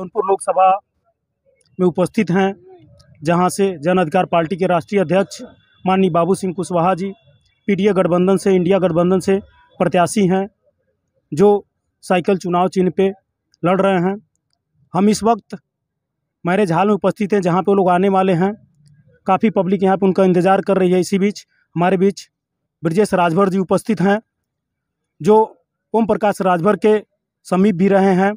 सोनपुर लोकसभा में उपस्थित हैं जहां से जन अधिकार पार्टी के राष्ट्रीय अध्यक्ष माननीय बाबू सिंह कुशवाहा जी पीडीए गठबंधन से इंडिया गठबंधन से प्रत्याशी हैं जो साइकिल चुनाव चिन्ह पे लड़ रहे हैं हम इस वक्त मैरिज हाल में उपस्थित हैं जहाँ पे लोग आने वाले हैं काफ़ी पब्लिक यहाँ पे उनका इंतज़ार कर रही है इसी बीच हमारे बीच ब्रजेश राजभर जी उपस्थित हैं जो ओम प्रकाश राजभर के समीप भी रहे हैं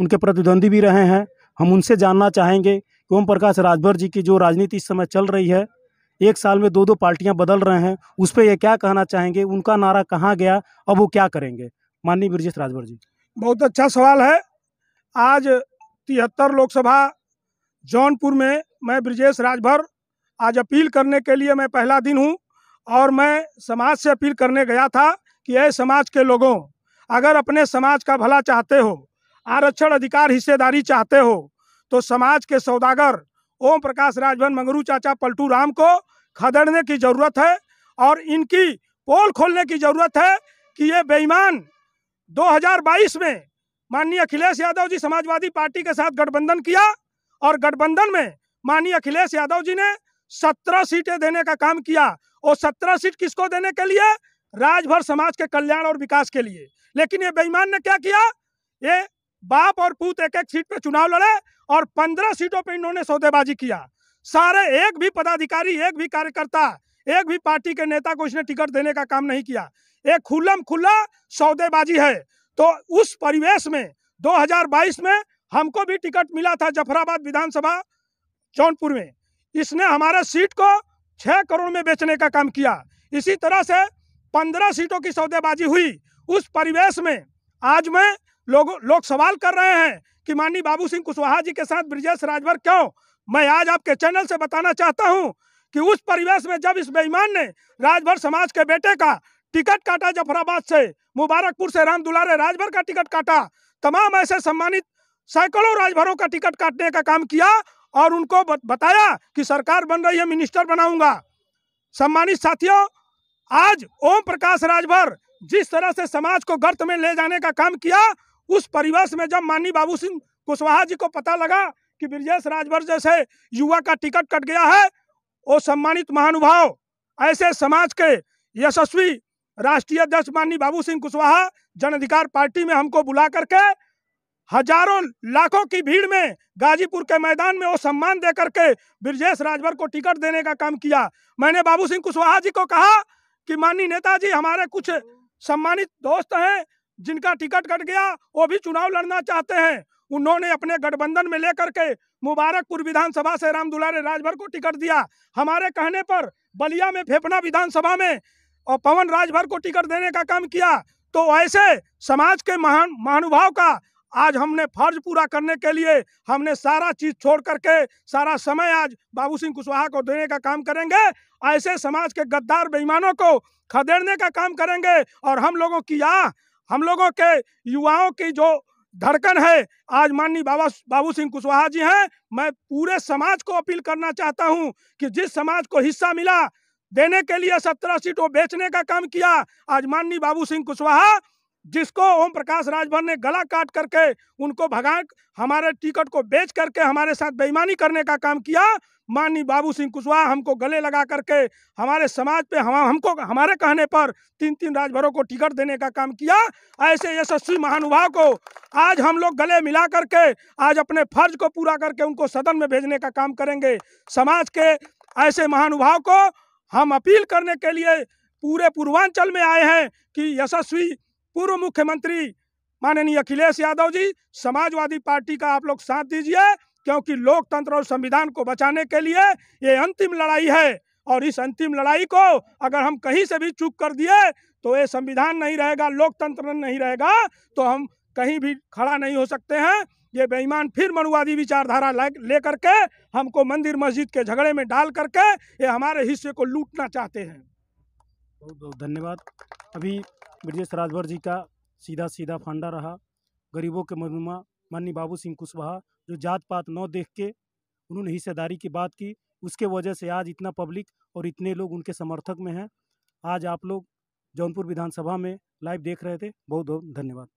उनके प्रतिद्वंदी भी रहे हैं हम उनसे जानना चाहेंगे कि ओम प्रकाश राजभर जी की जो राजनीति इस समय चल रही है एक साल में दो दो पार्टियां बदल रहे हैं उस पर यह क्या कहना चाहेंगे उनका नारा कहाँ गया अब वो क्या करेंगे माननीय ब्रजेश राजभर जी बहुत अच्छा सवाल है आज तिहत्तर लोकसभा जौनपुर में मैं ब्रजेश राजभर आज अपील करने के लिए मैं पहला दिन हूँ और मैं समाज से अपील करने गया था कि यह समाज के लोगों अगर अपने समाज का भला चाहते हो आरक्षण अधिकार हिस्सेदारी चाहते हो तो समाज के सौदागर ओम प्रकाश राजभवन मंगरू चाचा पलटू राम को खदेड़ने की जरूरत है और इनकी पोल खोलने की जरूरत है कि ये बेईमान 2022 में माननीय अखिलेश यादव जी समाजवादी पार्टी के साथ गठबंधन किया और गठबंधन में माननीय अखिलेश यादव जी ने सत्रह सीटें देने का काम किया और सत्रह सीट किसको देने के लिए राजभर समाज के कल्याण और विकास के लिए लेकिन ये बेईमान ने क्या किया ये बाप और पूत एक एक सीट पे चुनाव लड़े और पंद्रह सीटों पे इन्होंने सौदेबाजी किया सारे एक भी पदाधिकारी एक भी कार्यकर्ता एक भी पार्टी के नेता को इसने टिकट देने का काम नहीं किया एक खुल्लम खुल्ला सौदेबाजी है तो उस परिवेश में 2022 में हमको भी टिकट मिला था जफराबाद विधानसभा जौनपुर में इसने हमारे सीट को छः करोड़ में बेचने का काम किया इसी तरह से पंद्रह सीटों की सौदेबाजी हुई उस परिवेश में आज मैं लोग लोग सवाल कर रहे हैं कि माननीय बाबू सिंह कुशवाहा जी के साथ ब्रिजेश राजभर क्यों मैं आज आपके चैनल से बताना चाहता हूं कि उस परिवेश में जब इस बेईमान ने राजभर समाज के बेटे का टिकट काटा जफराबाद से मुबारकपुर से राम दुलारे राजभर का टिकट काटा तमाम ऐसे सम्मानित सैकड़ों राजभरों का टिकट काटने का काम किया और उनको बताया कि सरकार बन रही है मिनिस्टर बनाऊंगा सम्मानित साथियों आज ओम प्रकाश राजभर जिस तरह से समाज को गर्त में ले जाने का काम किया उस परिवेश में जब माननीय बाबू सिंह कुशवाहा जी को पता लगा कि ब्रजेश राजभर जैसे युवा का टिकट कट गया है वो सम्मानित महानुभाव ऐसे समाज के यशस्वी राष्ट्रीय अध्यक्ष माननीय बाबू सिंह कुशवाहा जन अधिकार पार्टी में हमको बुला करके हजारों लाखों की भीड़ में गाजीपुर के मैदान में वो सम्मान दे करके ब्रजेश राजभर को टिकट देने का काम किया मैंने बाबू सिंह कुशवाहा जी को कहा कि माननीय नेताजी हमारे कुछ सम्मानित दोस्त हैं जिनका टिकट कट गया वो भी चुनाव लड़ना चाहते हैं उन्होंने अपने गठबंधन में लेकर के मुबारकपुर विधानसभा से राम दुलारे राजभर को टिकट दिया हमारे कहने पर बलिया में फेफना विधानसभा में और पवन राजभर को टिकट देने का काम किया तो ऐसे समाज के महान महानुभाव का आज हमने फर्ज पूरा करने के लिए हमने सारा चीज छोड़ करके सारा समय आज बाबू सिंह कुशवाहा को देने का काम करेंगे ऐसे समाज के गद्दार बेईमानों को खदेड़ने का काम करेंगे और हम लोगों की आह हम लोगों के युवाओं की जो धड़कन है आज माननीय बाबा बाबू सिंह कुशवाहा जी हैं मैं पूरे समाज को अपील करना चाहता हूं कि जिस समाज को हिस्सा मिला देने के लिए सत्रह सीटों बेचने का काम किया आज माननीय बाबू सिंह कुशवाहा जिसको ओम प्रकाश राजभर ने गला काट करके उनको भगा हमारे टिकट को बेच करके हमारे साथ बेईमानी करने का काम किया माननीय बाबू सिंह कुशवाहा हमको गले लगा करके हमारे समाज पे हम हमको हमारे कहने पर तीन तीन राजभरों को टिकट देने का काम किया ऐसे यशस्वी महानुभाव को आज हम लोग गले मिला करके आज अपने फर्ज को पूरा करके उनको सदन में भेजने का काम करेंगे समाज के ऐसे महानुभाव को हम अपील करने के लिए पूरे पूर्वांचल में आए हैं कि यशस्वी पूर्व मुख्यमंत्री माननीय अखिलेश यादव जी समाजवादी पार्टी का आप लोग साथ दीजिए क्योंकि लोकतंत्र और संविधान को बचाने के लिए ये अंतिम लड़ाई है और इस अंतिम लड़ाई को अगर हम कहीं से भी चूक कर दिए तो ये संविधान नहीं रहेगा लोकतंत्र नहीं रहेगा तो हम कहीं भी खड़ा नहीं हो सकते हैं ये बेईमान फिर मनुवादी विचारधारा ले करके हमको मंदिर मस्जिद के झगड़े में डाल करके ये हमारे हिस्से को लूटना चाहते हैं बहुत बहुत धन्यवाद अभी ब्रजेश राजभर जी का सीधा सीधा फंडा रहा गरीबों के मनुमा माननीय बाबू सिंह कुशवाहा जो जात पात न देख के उन्होंने हिस्सेदारी की बात की उसके वजह से आज इतना पब्लिक और इतने लोग उनके समर्थक में हैं आज आप लोग जौनपुर विधानसभा में लाइव देख रहे थे बहुत बहुत धन्यवाद